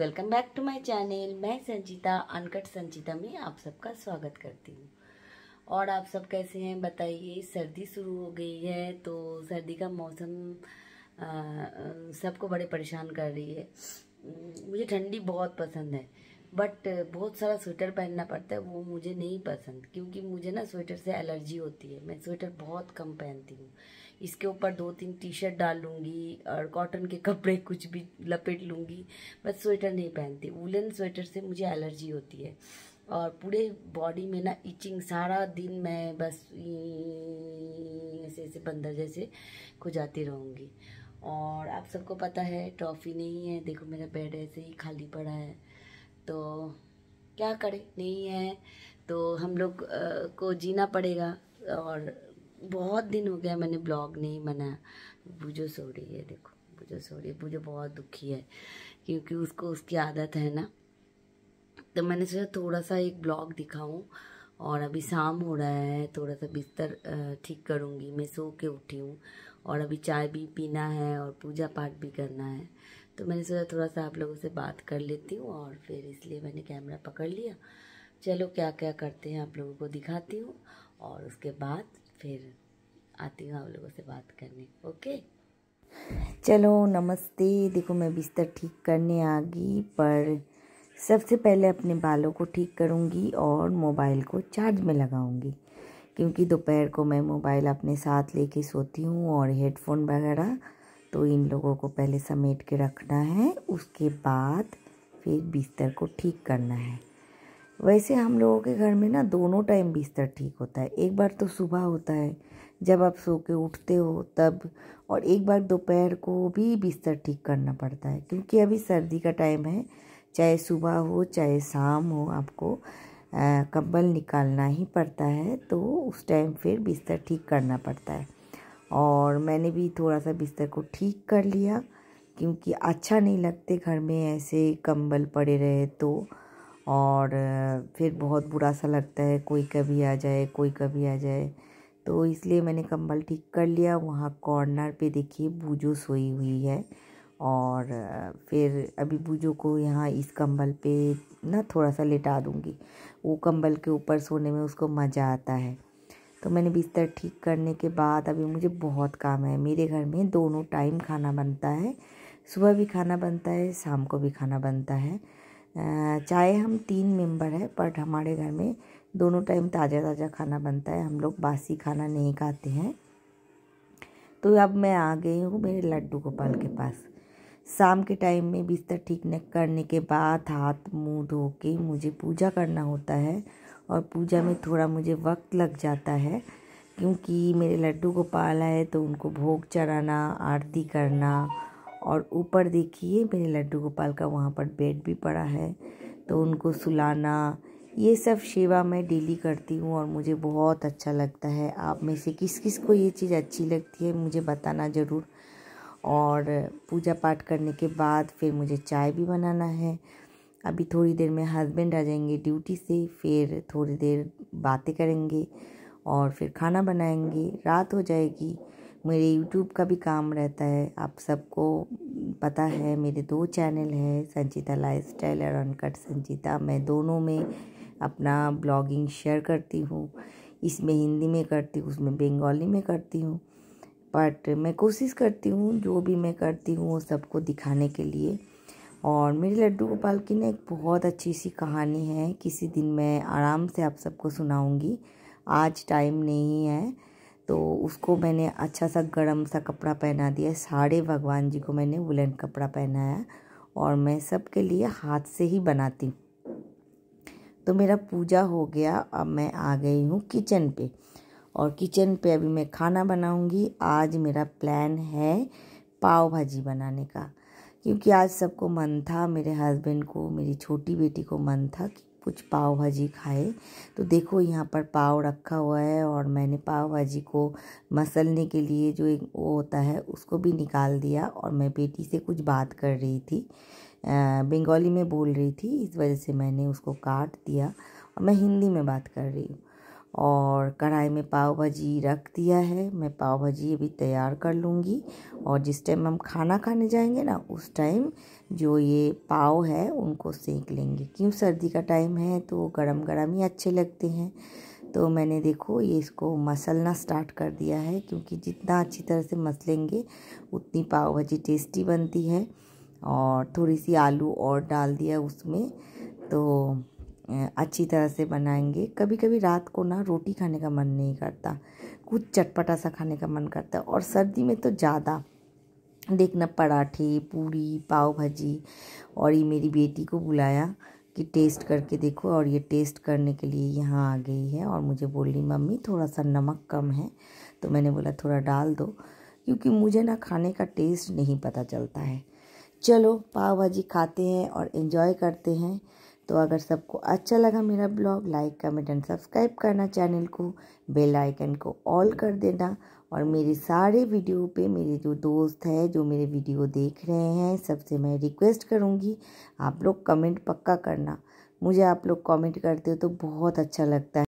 welcome back to my channel मैं Sanjeeta uncut Sanjita में आप सबका स्वागत करती हूँ और आप सब कैसे हैं बताइए सर्दी शुरू हो गई है तो सर्दी का मौसम सबको बड़े परेशान कर रही है मुझे ठंडी बहुत पसंद है बट बहुत सारा स्वेटर पहनना पड़ता है वो मुझे नहीं पसंद क्योंकि मुझे ना स्वेटर से एलर्जी होती है मैं स्वेटर बहुत कम पहनती हूँ इसके ऊपर दो तीन टी शर्ट डाल लूँगी और कॉटन के कपड़े कुछ भी लपेट लूँगी बस स्वेटर नहीं पहनती वुलन स्वेटर से मुझे एलर्जी होती है और पूरे बॉडी में ना इचिंग सारा दिन मैं बस ऐसे ऐसे बंदर जैसे खुजाती रहूँगी और आप सबको पता है ट्रॉफी नहीं है देखो मेरा बेड ऐसे ही खाली पड़ा है तो क्या करें नहीं है तो हम लोग को जीना पड़ेगा और बहुत दिन हो गया मैंने ब्लॉग नहीं बनाया बूझो सो रही है देखो बूझो सो रही है बूझो बहुत दुखी है क्योंकि उसको उसकी आदत है ना तो मैंने सोचा थोड़ा सा एक ब्लॉग दिखाऊं और अभी शाम हो रहा है थोड़ा सा बिस्तर ठीक करूँगी मैं सो के उठी हूँ और अभी चाय भी पीना है और पूजा पाठ भी करना है तो मैंने सोचा थोड़ा सा आप लोगों से बात कर लेती हूँ और फिर इसलिए मैंने कैमरा पकड़ लिया चलो क्या क्या करते हैं आप लोगों को दिखाती हूँ और उसके बाद फिर आती हूँ आप लोगों से बात करने ओके चलो नमस्ते देखो मैं बिस्तर ठीक करने आ गई पर सबसे पहले अपने बालों को ठीक करूँगी और मोबाइल को चार्ज में लगाऊँगी क्योंकि दोपहर को मैं मोबाइल अपने साथ लेके सोती हूँ और हेडफोन वगैरह तो इन लोगों को पहले समेट के रखना है उसके बाद फिर बिस्तर को ठीक करना है वैसे हम लोगों के घर में ना दोनों टाइम बिस्तर ठीक होता है एक बार तो सुबह होता है जब आप सो के उठते हो तब और एक बार दोपहर को भी बिस्तर ठीक करना पड़ता है क्योंकि अभी सर्दी का टाइम है चाहे सुबह हो चाहे शाम हो आपको कंबल निकालना ही पड़ता है तो उस टाइम फिर बिस्तर ठीक करना पड़ता है और मैंने भी थोड़ा सा बिस्तर को ठीक कर लिया क्योंकि अच्छा नहीं लगते घर में ऐसे कंबल पड़े रहे तो और फिर बहुत बुरा सा लगता है कोई कभी आ जाए कोई कभी आ जाए तो इसलिए मैंने कंबल ठीक कर लिया वहाँ कॉर्नर पे देखिए बूजो सोई हुई है और फिर अभी बूजो को यहाँ इस कंबल पे ना थोड़ा सा लेटा दूँगी वो कंबल के ऊपर सोने में उसको मज़ा आता है तो मैंने बिस्तर ठीक करने के बाद अभी मुझे बहुत काम है मेरे घर में दोनों टाइम खाना बनता है सुबह भी खाना बनता है शाम को भी खाना बनता है चाहे हम तीन मेंबर हैं बट हमारे घर में दोनों टाइम ताज़ा ताज़ा खाना बनता है हम लोग बासी खाना नहीं खाते हैं तो अब मैं आ गई हूँ मेरे लड्डू गोपाल के पास शाम के टाइम में बिस्तर ठीक न करने के बाद हाथ मुंह धो के मुझे पूजा करना होता है और पूजा में थोड़ा मुझे वक्त लग जाता है क्योंकि मेरे लड्डू गोपाल है तो उनको भोग चढ़ाना आरती करना और ऊपर देखिए मेरे लड्डू गोपाल का वहाँ पर बेड भी पड़ा है तो उनको सुलाना ये सब सेवा मैं डेली करती हूँ और मुझे बहुत अच्छा लगता है आप में से किस किस को ये चीज़ अच्छी लगती है मुझे बताना ज़रूर और पूजा पाठ करने के बाद फिर मुझे चाय भी बनाना है अभी थोड़ी देर में हस्बैंड आ जाएंगे ड्यूटी से फिर थोड़ी देर बातें करेंगे और फिर खाना बनाएंगे रात हो जाएगी मेरे यूट्यूब का भी काम रहता है आप सबको पता है मेरे दो चैनल हैं संचिता लाइफ स्टाइल और अनकट संचिता मैं दोनों में अपना ब्लॉगिंग शेयर करती हूँ इसमें हिंदी में करती हूँ उसमें बंगाली में करती हूँ बट मैं कोशिश करती हूँ जो भी मैं करती हूँ वो सबको दिखाने के लिए और मेरे लड्डू गोपाल की ना एक बहुत अच्छी सी कहानी है किसी दिन मैं आराम से आप सबको सुनाऊँगी आज टाइम नहीं है तो उसको मैंने अच्छा सा गर्म सा कपड़ा पहना दिया साढ़े भगवान जी को मैंने वुलन कपड़ा पहनाया और मैं सबके लिए हाथ से ही बनाती हूँ तो मेरा पूजा हो गया अब मैं आ गई हूँ किचन पे और किचन पे अभी मैं खाना बनाऊँगी आज मेरा प्लान है पाव भाजी बनाने का क्योंकि आज सबको मन था मेरे हस्बैंड को मेरी छोटी बेटी को मन था कि कुछ पाव भाजी खाए तो देखो यहाँ पर पाव रखा हुआ है और मैंने पाव भाजी को मसलने के लिए जो एक वो होता है उसको भी निकाल दिया और मैं बेटी से कुछ बात कर रही थी बंगाली में बोल रही थी इस वजह से मैंने उसको काट दिया और मैं हिंदी में बात कर रही हूँ और कढ़ाई में पाव भाजी रख दिया है मैं पाव भाजी अभी तैयार कर लूँगी और जिस टाइम हम खाना खाने जाएंगे ना उस टाइम जो ये पाव है उनको सेक लेंगे क्यों सर्दी का टाइम है तो गरम गरम ही अच्छे लगते हैं तो मैंने देखो ये इसको मसलना स्टार्ट कर दिया है क्योंकि जितना अच्छी तरह से मसलेंगे उतनी पाव भाजी टेस्टी बनती है और थोड़ी सी आलू और डाल दिया उसमें तो अच्छी तरह से बनाएंगे कभी कभी रात को ना रोटी खाने का मन नहीं करता कुछ चटपटा सा खाने का मन करता है और सर्दी में तो ज़्यादा देखना पराठे पूरी पाव भाजी और ये मेरी बेटी को बुलाया कि टेस्ट करके देखो और ये टेस्ट करने के लिए यहाँ आ गई है और मुझे बोल रही मम्मी थोड़ा सा नमक कम है तो मैंने बोला थोड़ा डाल दो क्योंकि मुझे ना खाने का टेस्ट नहीं पता चलता है चलो पाव भाजी खाते हैं और इन्जॉय करते हैं तो अगर सबको अच्छा लगा मेरा blog like comment and subscribe करना चैनल को बेल आइकन को ऑल कर देना और मेरे सारे वीडियो पे मेरे जो दोस्त हैं जो मेरे वीडियो देख रहे हैं सबसे मैं रिक्वेस्ट करूँगी आप लोग कमेंट पक्का करना मुझे आप लोग कमेंट करते हो तो बहुत अच्छा लगता है